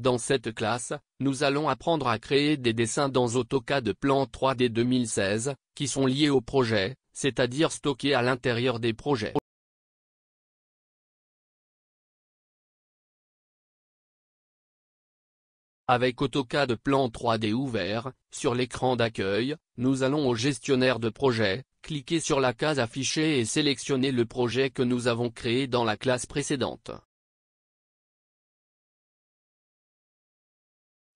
Dans cette classe, nous allons apprendre à créer des dessins dans AutoCAD Plan 3D 2016, qui sont liés au projet, c'est-à-dire stockés à l'intérieur des projets. Avec AutoCAD Plan 3D ouvert, sur l'écran d'accueil, nous allons au gestionnaire de projet, cliquer sur la case affichée et sélectionner le projet que nous avons créé dans la classe précédente.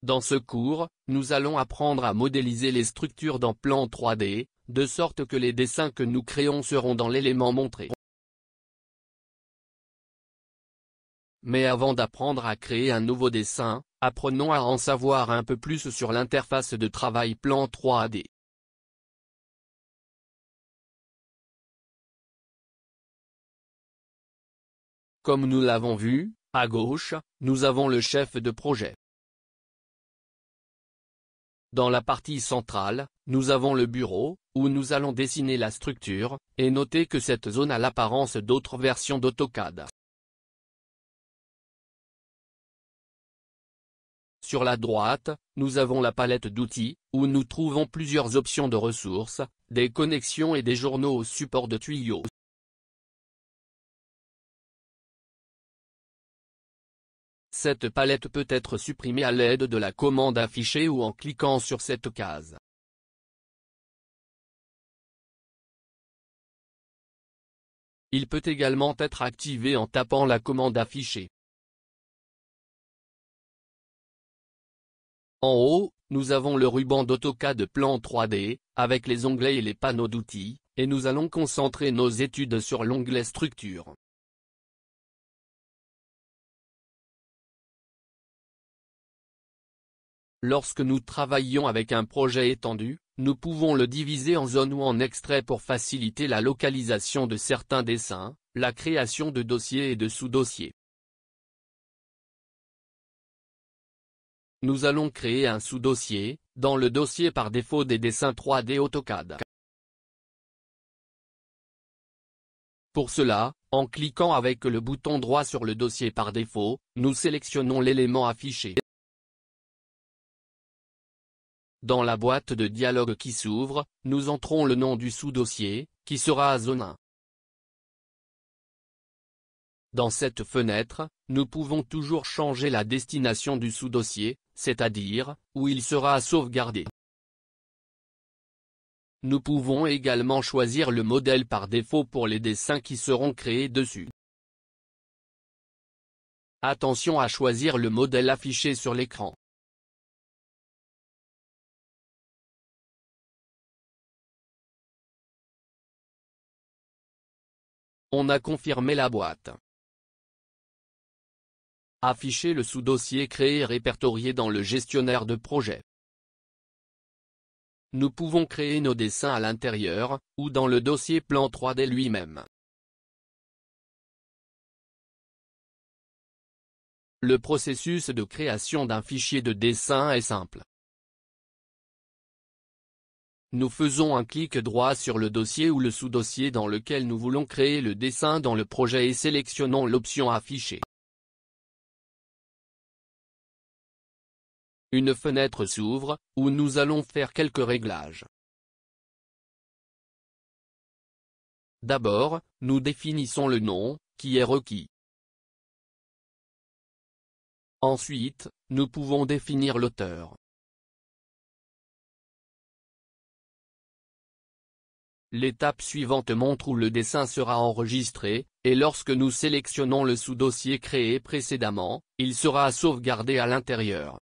Dans ce cours, nous allons apprendre à modéliser les structures dans plan 3D, de sorte que les dessins que nous créons seront dans l'élément montré. Mais avant d'apprendre à créer un nouveau dessin, apprenons à en savoir un peu plus sur l'interface de travail plan 3D. Comme nous l'avons vu, à gauche, nous avons le chef de projet. Dans la partie centrale, nous avons le bureau, où nous allons dessiner la structure, et notez que cette zone a l'apparence d'autres versions d'AutoCAD. Sur la droite, nous avons la palette d'outils, où nous trouvons plusieurs options de ressources, des connexions et des journaux au support de tuyaux. Cette palette peut être supprimée à l'aide de la commande affichée ou en cliquant sur cette case. Il peut également être activé en tapant la commande affichée. En haut, nous avons le ruban d'AutoCAD plan 3D, avec les onglets et les panneaux d'outils, et nous allons concentrer nos études sur l'onglet structure. Lorsque nous travaillons avec un projet étendu, nous pouvons le diviser en zones ou en extraits pour faciliter la localisation de certains dessins, la création de dossiers et de sous-dossiers. Nous allons créer un sous-dossier, dans le dossier par défaut des dessins 3D AutoCAD. Pour cela, en cliquant avec le bouton droit sur le dossier par défaut, nous sélectionnons l'élément affiché. Dans la boîte de dialogue qui s'ouvre, nous entrons le nom du sous-dossier, qui sera zone 1. Dans cette fenêtre, nous pouvons toujours changer la destination du sous-dossier, c'est-à-dire, où il sera sauvegardé. Nous pouvons également choisir le modèle par défaut pour les dessins qui seront créés dessus. Attention à choisir le modèle affiché sur l'écran. On a confirmé la boîte. Afficher le sous-dossier créé et répertorié dans le gestionnaire de projet. Nous pouvons créer nos dessins à l'intérieur, ou dans le dossier plan 3D lui-même. Le processus de création d'un fichier de dessin est simple. Nous faisons un clic droit sur le dossier ou le sous-dossier dans lequel nous voulons créer le dessin dans le projet et sélectionnons l'option Afficher. Une fenêtre s'ouvre, où nous allons faire quelques réglages. D'abord, nous définissons le nom, qui est requis. Ensuite, nous pouvons définir l'auteur. L'étape suivante montre où le dessin sera enregistré, et lorsque nous sélectionnons le sous-dossier créé précédemment, il sera sauvegardé à l'intérieur.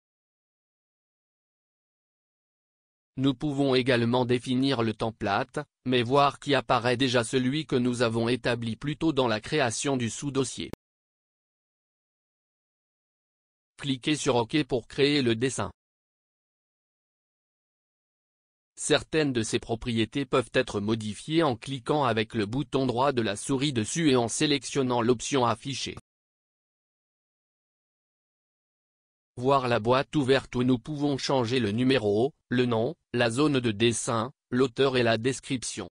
Nous pouvons également définir le template, mais voir qui apparaît déjà celui que nous avons établi plus tôt dans la création du sous-dossier. Cliquez sur OK pour créer le dessin. Certaines de ces propriétés peuvent être modifiées en cliquant avec le bouton droit de la souris dessus et en sélectionnant l'option Afficher. Voir la boîte ouverte où nous pouvons changer le numéro, le nom, la zone de dessin, l'auteur et la description.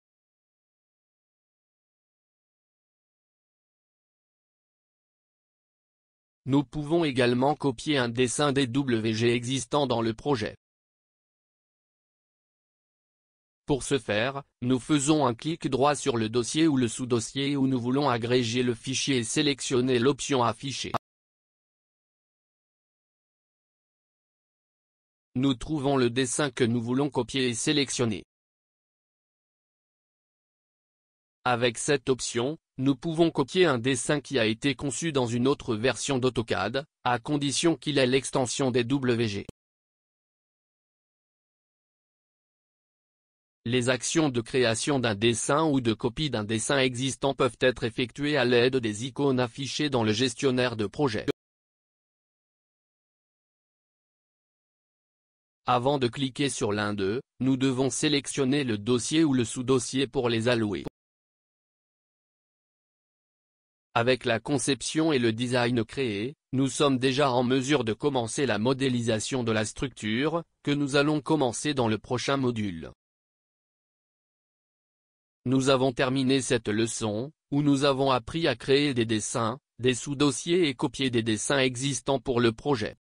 Nous pouvons également copier un dessin des WG existant dans le projet. Pour ce faire, nous faisons un clic droit sur le dossier ou le sous-dossier où nous voulons agréger le fichier et sélectionner l'option Afficher. Nous trouvons le dessin que nous voulons copier et sélectionner. Avec cette option, nous pouvons copier un dessin qui a été conçu dans une autre version d'AutoCAD, à condition qu'il ait l'extension des WG. Les actions de création d'un dessin ou de copie d'un dessin existant peuvent être effectuées à l'aide des icônes affichées dans le gestionnaire de projet. Avant de cliquer sur l'un d'eux, nous devons sélectionner le dossier ou le sous-dossier pour les allouer. Avec la conception et le design créés, nous sommes déjà en mesure de commencer la modélisation de la structure, que nous allons commencer dans le prochain module. Nous avons terminé cette leçon, où nous avons appris à créer des dessins, des sous-dossiers et copier des dessins existants pour le projet.